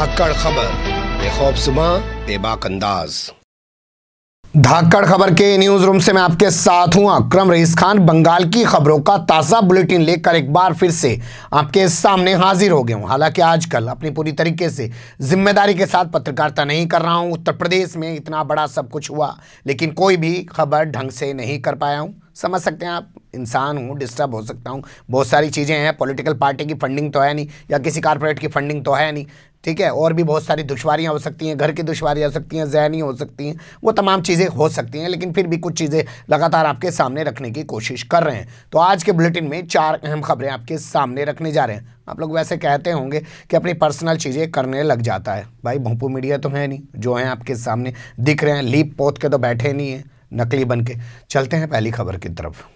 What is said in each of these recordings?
धाकड़ खबर बेखौफ सुबह बेबाक अंदाज़ धाकड़ खबर के न्यूज रूम से मैं आपके साथ हूं अक्रम रईस खान बंगाल की खबरों का ताज़ा बुलेटिन लेकर एक बार फिर से आपके सामने हाजिर हो गए हूं हालांकि आजकल अपनी पूरी तरीके से जिम्मेदारी के साथ पत्रकारिता नहीं कर रहा हूं उत्तर प्रदेश में इतना बड़ा सब कुछ हुआ लेकिन कोई भी खबर ढंग से नहीं कर पाया हूं समझ सकते हैं आप इंसान हूँ डिस्टर्ब हो सकता हूँ बहुत सारी चीज़ें हैं पॉलिटिकल पार्टी की फंडिंग तो है नहीं या किसी कारपोरेट की फंडिंग तो है नहीं ठीक है और भी बहुत सारी दुश्वारियाँ हो सकती हैं घर की दुशारियाँ हो सकती हैं जहनी हो सकती हैं वो तमाम चीज़ें हो सकती हैं लेकिन फिर भी कुछ चीज़ें लगातार आपके सामने रखने की कोशिश कर रहे हैं तो आज के बुलेटिन में चार अहम खबरें आपके सामने रखने जा रहे हैं आप लोग वैसे कहते होंगे कि अपनी पर्सनल चीज़ें करने लग जाता है भाई भोंपू मीडिया तो है नहीं जो हैं आपके सामने दिख रहे हैं लीप पोत के तो बैठे नहीं हैं नकली बन के चलते हैं पहली खबर की तरफ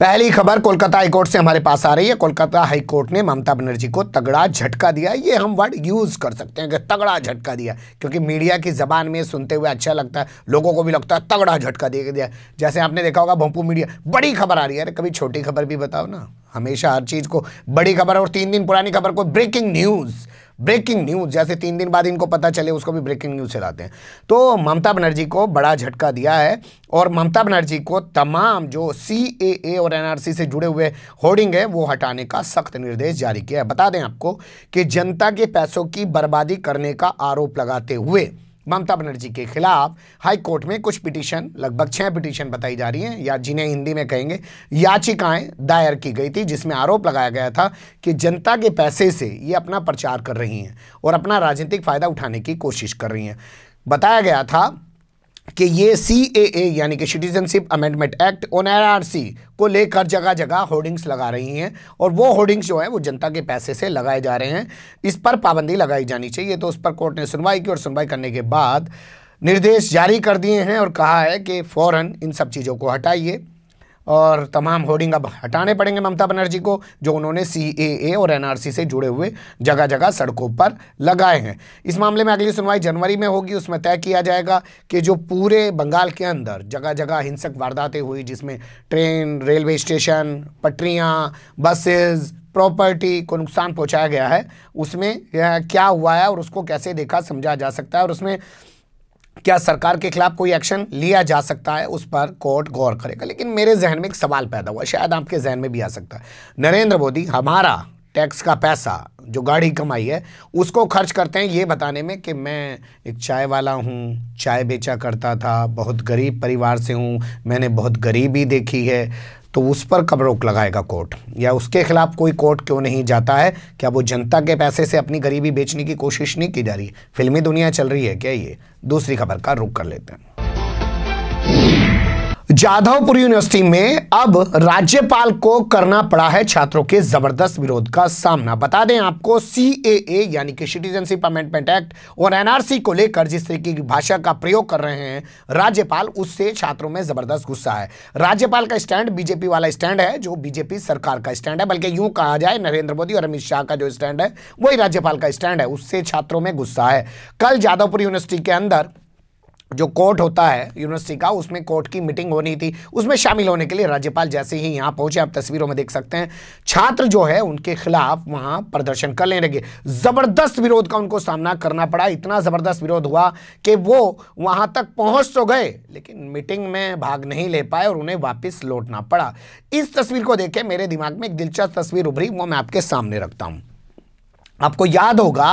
पहली खबर कोलकाता हाईकोर्ट से हमारे पास आ रही है कोलकाता हाईकोर्ट ने ममता बनर्जी को तगड़ा झटका दिया ये हम वर्ड यूज़ कर सकते हैं कि तगड़ा झटका दिया क्योंकि मीडिया की जबान में सुनते हुए अच्छा लगता है लोगों को भी लगता है तगड़ा झटका दे दिया जैसे आपने देखा होगा भोपू मीडिया बड़ी खबर आ रही है अरे कभी छोटी खबर भी बताओ ना हमेशा हर चीज़ को बड़ी खबर और तीन दिन पुरानी खबर को ब्रेकिंग न्यूज़ ब्रेकिंग न्यूज जैसे तीन दिन बाद इनको पता चले उसको भी ब्रेकिंग न्यूज चलाते हैं तो ममता बनर्जी को बड़ा झटका दिया है और ममता बनर्जी को तमाम जो सी और एनआरसी से जुड़े हुए होर्डिंग है वो हटाने का सख्त निर्देश जारी किया है बता दें आपको कि जनता के पैसों की बर्बादी करने का आरोप लगाते हुए ममता बनर्जी के खिलाफ हाई कोर्ट में कुछ पिटीशन लगभग छह पिटीशन बताई जा रही हैं या जिन्हें हिंदी में कहेंगे याचिकाएं दायर की गई थी जिसमें आरोप लगाया गया था कि जनता के पैसे से ये अपना प्रचार कर रही हैं और अपना राजनीतिक फ़ायदा उठाने की कोशिश कर रही हैं बताया गया था कि ये सी ए ए यानी कि citizenship amendment act R C को लेकर जगह जगह होर्डिंग्स लगा रही हैं और वो होर्डिंग्स जो है वो जनता के पैसे से लगाए जा रहे हैं इस पर पाबंदी लगाई जानी चाहिए तो उस पर कोर्ट ने सुनवाई की और सुनवाई करने के बाद निर्देश जारी कर दिए हैं और कहा है कि फ़ौरन इन सब चीज़ों को हटाइए और तमाम होर्डिंग अब हटाने पड़ेंगे ममता बनर्जी को जो उन्होंने सी और एनआरसी से जुड़े हुए जगह जगह सड़कों पर लगाए हैं इस मामले में अगली सुनवाई जनवरी में होगी उसमें तय किया जाएगा कि जो पूरे बंगाल के अंदर जगह जगह हिंसक वारदातें हुई जिसमें ट्रेन रेलवे स्टेशन पटरियाँ बसेज़ प्रॉपर्टी को नुकसान पहुँचाया गया है उसमें क्या हुआ है और उसको कैसे देखा समझा जा सकता है और उसमें क्या सरकार के खिलाफ कोई एक्शन लिया जा सकता है उस पर कोर्ट गौर करेगा लेकिन मेरे जहन में एक सवाल पैदा हुआ शायद आपके जहन में भी आ सकता है नरेंद्र मोदी हमारा टैक्स का पैसा जो गाड़ी कमाई है उसको खर्च करते हैं ये बताने में कि मैं एक चाय वाला हूँ चाय बेचा करता था बहुत गरीब परिवार से हूँ मैंने बहुत गरीबी देखी है तो उस पर कब रोक लगाएगा कोर्ट या उसके खिलाफ कोई कोर्ट क्यों नहीं जाता है क्या वो जनता के पैसे से अपनी गरीबी बेचने की कोशिश नहीं की जा रही फिल्मी दुनिया चल रही है क्या ये दूसरी खबर का रुख कर लेते हैं जाधवपुर यूनिवर्सिटी में अब राज्यपाल को करना पड़ा है छात्रों के जबरदस्त विरोध का सामना बता दें आपको सी यानी कि सिटीजनशिप अमेंडमेंट एक्ट और एनआरसी को लेकर जिस तरीके की भाषा का प्रयोग कर रहे हैं राज्यपाल उससे छात्रों में जबरदस्त गुस्सा है राज्यपाल का स्टैंड बीजेपी वाला स्टैंड है जो बीजेपी सरकार का स्टैंड है बल्कि यूं कहा जाए नरेंद्र मोदी और अमित शाह का जो स्टैंड है वही राज्यपाल का स्टैंड है उससे छात्रों में गुस्सा है कल जाधवपुर यूनिवर्सिटी के अंदर जो कोर्ट होता है यूनिवर्सिटी का उसमें कोर्ट की मीटिंग होनी थी उसमें शामिल होने के लिए राज्यपाल जैसे ही यहाँ पहुंचे आप तस्वीरों में देख सकते हैं छात्र जो है उनके खिलाफ वहाँ प्रदर्शन करने लगे ज़बरदस्त विरोध का उनको सामना करना पड़ा इतना ज़बरदस्त विरोध हुआ कि वो वहाँ तक पहुँच तो गए लेकिन मीटिंग में भाग नहीं ले पाए और उन्हें वापिस लौटना पड़ा इस तस्वीर को देखे मेरे दिमाग में एक दिलचस्प तस्वीर उभरी वो मैं आपके सामने रखता हूँ आपको याद होगा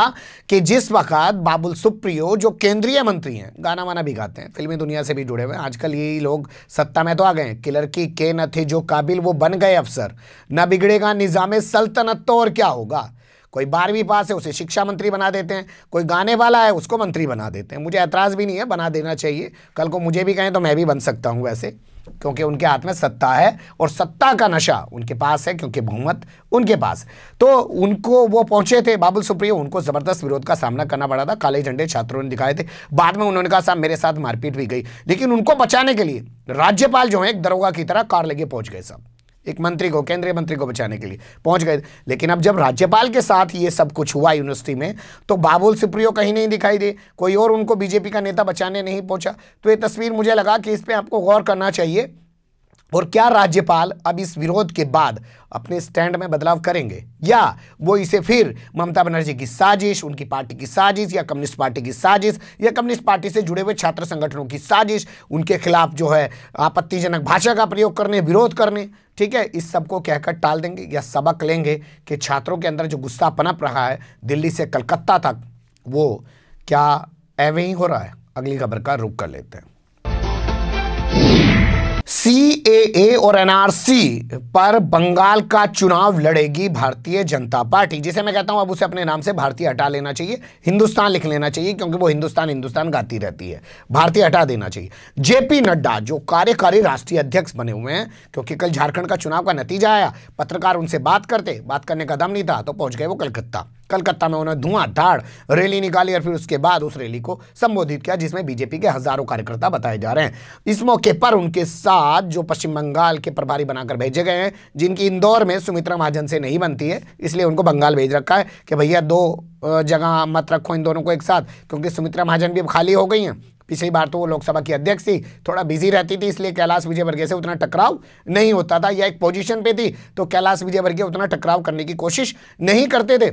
कि जिस वक्त बाबुल सुप्रियो जो केंद्रीय मंत्री हैं गाना वाना भी गाते हैं फिल्मी दुनिया से भी जुड़े हुए हैं आजकल यही लोग सत्ता में तो आ गए हैं किलर की के न थे जो काबिल वो बन गए अफसर न बिगड़ेगा निज़ाम सल्तनत तो और क्या होगा कोई बारहवीं पास है उसे शिक्षा मंत्री बना देते हैं कोई गाने वाला है उसको मंत्री बना देते हैं मुझे ऐतराज़ भी नहीं है बना देना चाहिए कल को मुझे भी कहें तो मैं भी बन सकता हूँ वैसे क्योंकि उनके हाथ में सत्ता है और सत्ता का नशा उनके पास है क्योंकि बहुमत उनके पास तो उनको वो पहुंचे थे बाबुल सुप्रियो उनको ज़बरदस्त विरोध का सामना करना पड़ा था काले झंडे छात्रों ने दिखाए थे बाद में उन्होंने कहा साहब मेरे साथ मारपीट भी गई लेकिन उनको बचाने के लिए राज्यपाल जो है एक दरोगा की तरह कार लेके पहुंच गए साहब एक मंत्री को केंद्रीय मंत्री को बचाने के लिए पहुंच गए लेकिन अब जब राज्यपाल के साथ ये सब कुछ हुआ यूनिवर्सिटी में तो बाबुल सिप्रियो कहीं नहीं दिखाई दे कोई और उनको बीजेपी का नेता बचाने नहीं पहुंचा तो ये तस्वीर मुझे लगा कि इस पर आपको गौर करना चाहिए और क्या राज्यपाल अब इस विरोध के बाद अपने स्टैंड में बदलाव करेंगे या वो इसे फिर ममता बनर्जी की साजिश उनकी पार्टी की साजिश या कम्युनिस्ट पार्टी की साजिश या कम्युनिस्ट पार्टी से जुड़े हुए छात्र संगठनों की साजिश उनके खिलाफ जो है आपत्तिजनक भाषा का प्रयोग करने विरोध करने ठीक है इस सबको कहकर टाल देंगे या सबक लेंगे कि छात्रों के अंदर जो गुस्सा पनप रहा है दिल्ली से कलकत्ता तक वो क्या ऐवे ही हो रहा है अगली खबर का रुख कर लेते हैं सीएए और एनआरसी पर बंगाल का चुनाव लड़ेगी भारतीय जनता पार्टी जिसे मैं कहता हूं अब उसे अपने नाम से भारतीय हटा लेना चाहिए हिंदुस्तान लिख लेना चाहिए क्योंकि वो हिंदुस्तान हिंदुस्तान गाती रहती है भारतीय हटा देना चाहिए जेपी नड्डा जो कार्यकारी राष्ट्रीय अध्यक्ष बने हुए हैं क्योंकि कल झारखंड का चुनाव का नतीजा आया पत्रकार उनसे बात करते बात करने का दम नहीं था तो पहुंच गए वो कलकत्ता कलकत्ता में उन्होंने धाड़ रैली निकाली और फिर उसके बाद उस रैली को संबोधित किया जिसमें बीजेपी के हजारों कार्यकर्ता बताए जा रहे हैं इस मौके पर उनके साथ जो पश्चिम बंगाल के प्रभारी बनाकर भेजे गए हैं जिनकी इंदौर में सुमित्रा महाजन से नहीं बनती है इसलिए उनको बंगाल भेज रखा है कि भैया दो जगह मत रखो इन दोनों को एक साथ क्योंकि सुमित्रा महाजन भी अब खाली हो गई हैं पिछली बार तो वो लोकसभा की अध्यक्ष थी थोड़ा बिजी रहती थी इसलिए कैलाश विजयवर्गीय से उतना टकराव नहीं होता था या एक पोजीशन पे थी तो कैलाश विजयवर्गीय उतना टकराव करने की कोशिश नहीं करते थे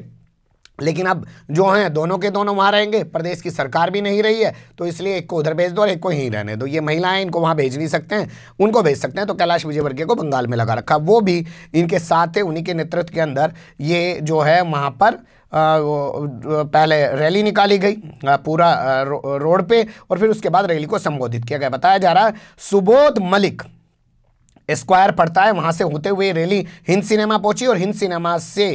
लेकिन अब जो हैं दोनों के दोनों वहाँ रहेंगे प्रदेश की सरकार भी नहीं रही है तो इसलिए एक को उधर भेज दो और एक को यहीं रहने दो ये महिलाएं इनको वहाँ भेज नहीं सकते हैं उनको भेज सकते हैं तो कैलाश विजयवर्गीय को बंगाल में लगा रखा वो भी इनके साथ है उन्हीं के नेतृत्व के अंदर ये जो है वहाँ पर पहले रैली निकाली गई पूरा रोड पर और फिर उसके बाद रैली को संबोधित किया गया बताया जा रहा है सुबोध मलिक स्क्वायर पड़ता है वहाँ से होते हुए रैली हिंद सिनेमा पहुंची और हिंद सिनेमा से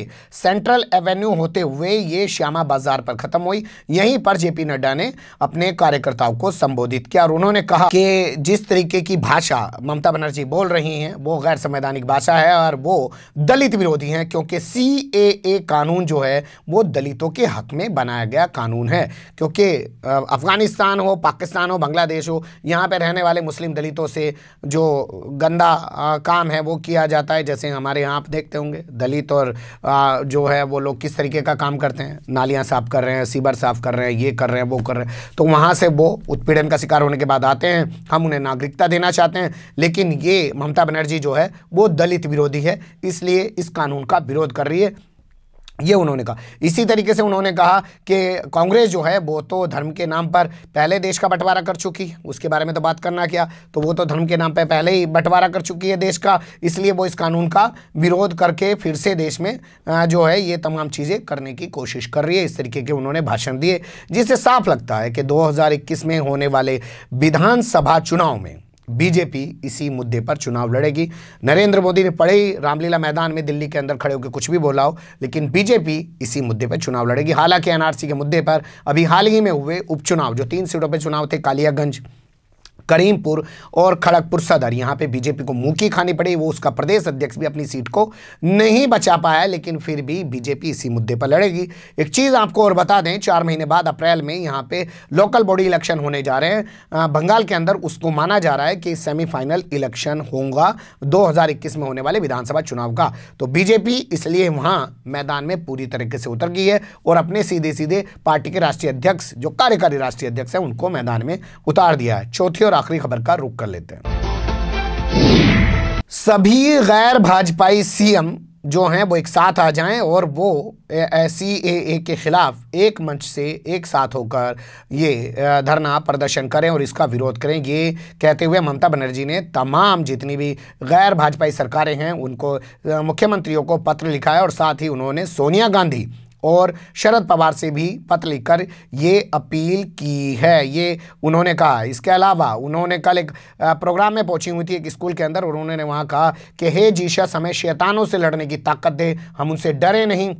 सेंट्रल एवेन्यू होते हुए ये श्यामा बाजार पर खत्म हुई यहीं पर जेपी नड्डा ने अपने कार्यकर्ताओं को संबोधित किया और उन्होंने कहा कि जिस तरीके की भाषा ममता बनर्जी बोल रही हैं वो गैर संवैधानिक भाषा है और वो दलित विरोधी हैं क्योंकि सी ए ए कानून जो है वो दलितों के हक में बनाया गया कानून है क्योंकि अफगानिस्तान हो पाकिस्तान हो बांग्लादेश हो यहाँ पर रहने वाले मुस्लिम दलितों से जो गंदा आ, काम है वो किया जाता है जैसे हमारे यहाँ आप देखते होंगे दलित और आ, जो है वो लोग किस तरीके का काम करते हैं नालियाँ साफ़ कर रहे हैं सीबर साफ़ कर रहे हैं ये कर रहे हैं वो कर रहे हैं तो वहाँ से वो उत्पीड़न का शिकार होने के बाद आते हैं हम उन्हें नागरिकता देना चाहते हैं लेकिन ये ममता बनर्जी जो है वो दलित विरोधी है इसलिए इस कानून का विरोध कर रही है ये उन्होंने कहा इसी तरीके से उन्होंने कहा कि कांग्रेस जो है वो तो धर्म के नाम पर पहले देश का बंटवारा कर चुकी उसके बारे में तो बात करना क्या तो वो तो धर्म के नाम पर पहले ही बंटवारा कर चुकी है देश का इसलिए वो इस कानून का विरोध करके फिर से देश में जो है ये तमाम चीज़ें करने की कोशिश कर रही है इस तरीके के उन्होंने भाषण दिए जिससे साफ लगता है कि दो में होने वाले विधानसभा चुनाव में बीजेपी इसी मुद्दे पर चुनाव लड़ेगी नरेंद्र मोदी ने पढ़े ही रामलीला मैदान में दिल्ली के अंदर खड़े होकर कुछ भी बोला हो लेकिन बीजेपी इसी मुद्दे पर चुनाव लड़ेगी हालांकि एनआरसी के मुद्दे पर अभी हाल ही में हुए उपचुनाव जो तीन सीटों पर चुनाव थे कालियागंज करीमपुर और खड़गपुर सदर यहाँ पे बीजेपी को मुंह खानी पड़ी वो उसका प्रदेश अध्यक्ष भी अपनी सीट को नहीं बचा पाया लेकिन फिर भी बीजेपी इसी मुद्दे पर लड़ेगी एक चीज़ आपको और बता दें चार महीने बाद अप्रैल में यहाँ पे लोकल बॉडी इलेक्शन होने जा रहे हैं बंगाल के अंदर उसको माना जा रहा है कि सेमीफाइनल इलेक्शन होगा दो में होने वाले विधानसभा चुनाव का तो बीजेपी इसलिए वहाँ मैदान में पूरी तरीके से उतर गई है और अपने सीधे सीधे पार्टी के राष्ट्रीय अध्यक्ष जो कार्यकारी राष्ट्रीय अध्यक्ष हैं उनको मैदान में उतार दिया है चौथी और आखिरी खबर का रुख कर लेते हैं सभी गैर भाजपाई सीएम जो हैं वो एक साथ आ जाएं और वो ऐसी ए ए के खिलाफ एक मंच से एक साथ होकर ये धरना प्रदर्शन करें और इसका विरोध करें ये कहते हुए ममता बनर्जी ने तमाम जितनी भी गैर भाजपाई सरकारें हैं उनको मुख्यमंत्रियों को पत्र लिखा है और साथ ही उन्होंने सोनिया गांधी और शरद पवार से भी पत्र लिखकर ये अपील की है ये उन्होंने कहा इसके अलावा उन्होंने कल एक प्रोग्राम में पहुंची हुई थी एक स्कूल के अंदर और उन्होंने वहाँ कहा कि हे जीशस हमें शैतानों से लड़ने की ताकत दे हम उनसे डरे नहीं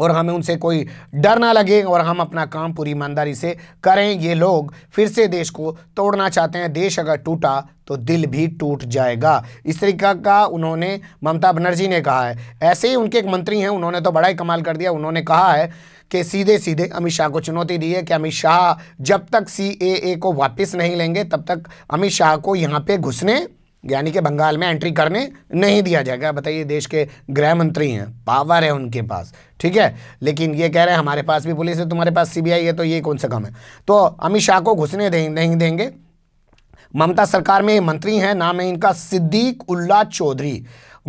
और हमें उनसे कोई डर ना लगे और हम अपना काम पूरी ईमानदारी से करें ये लोग फिर से देश को तोड़ना चाहते हैं देश अगर टूटा तो दिल भी टूट जाएगा इस तरीका का उन्होंने ममता बनर्जी ने कहा है ऐसे ही उनके एक मंत्री हैं उन्होंने तो बड़ा ही कमाल कर दिया उन्होंने कहा है कि सीधे सीधे अमित शाह को चुनौती दी है कि अमित शाह जब तक सी को वापस नहीं लेंगे तब तक अमित शाह को यहाँ पर घुसने यानी कि बंगाल में एंट्री करने नहीं दिया जाएगा बताइए देश के गृह मंत्री हैं पावर है उनके पास ठीक है लेकिन ये कह रहे हैं हमारे पास भी पुलिस है तुम्हारे पास सीबीआई है तो ये कौन सा काम है तो अमित शाह को घुसने दें, नहीं देंगे ममता सरकार में मंत्री हैं नाम है इनका सिद्दीक उल्ला चौधरी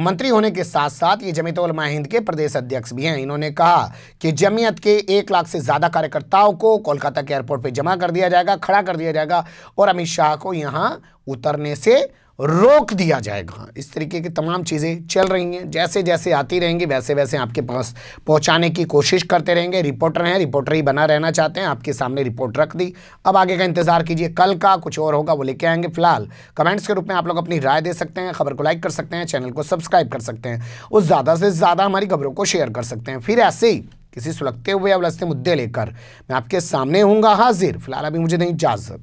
मंत्री होने के साथ साथ ये जमीत उलमा हिंद के प्रदेश अध्यक्ष भी हैं इन्होंने कहा कि जमीयत के एक लाख से ज़्यादा कार्यकर्ताओं को कोलकाता के एयरपोर्ट पर जमा कर दिया जाएगा खड़ा कर दिया जाएगा और अमित शाह को यहाँ उतरने से रोक दिया जाएगा इस तरीके की तमाम चीज़ें चल रही हैं जैसे जैसे आती रहेंगी वैसे वैसे आपके पास पहुंचाने की कोशिश करते रहेंगे रिपोर्टर हैं रिपोर्टर ही बना रहना चाहते हैं आपके सामने रिपोर्ट रख दी अब आगे का इंतजार कीजिए कल का कुछ और होगा वो लेके आएंगे फिलहाल कमेंट्स के रूप में आप लोग अपनी राय दे सकते हैं खबर को लाइक कर सकते हैं चैनल को सब्सक्राइब कर सकते हैं और ज़्यादा से ज़्यादा हमारी खबरों को शेयर कर सकते हैं फिर ऐसे ही किसी सुलगते हुए या मुद्दे लेकर मैं आपके सामने हूँगा हाजिर फिलहाल अभी मुझे नहीं इजाज़त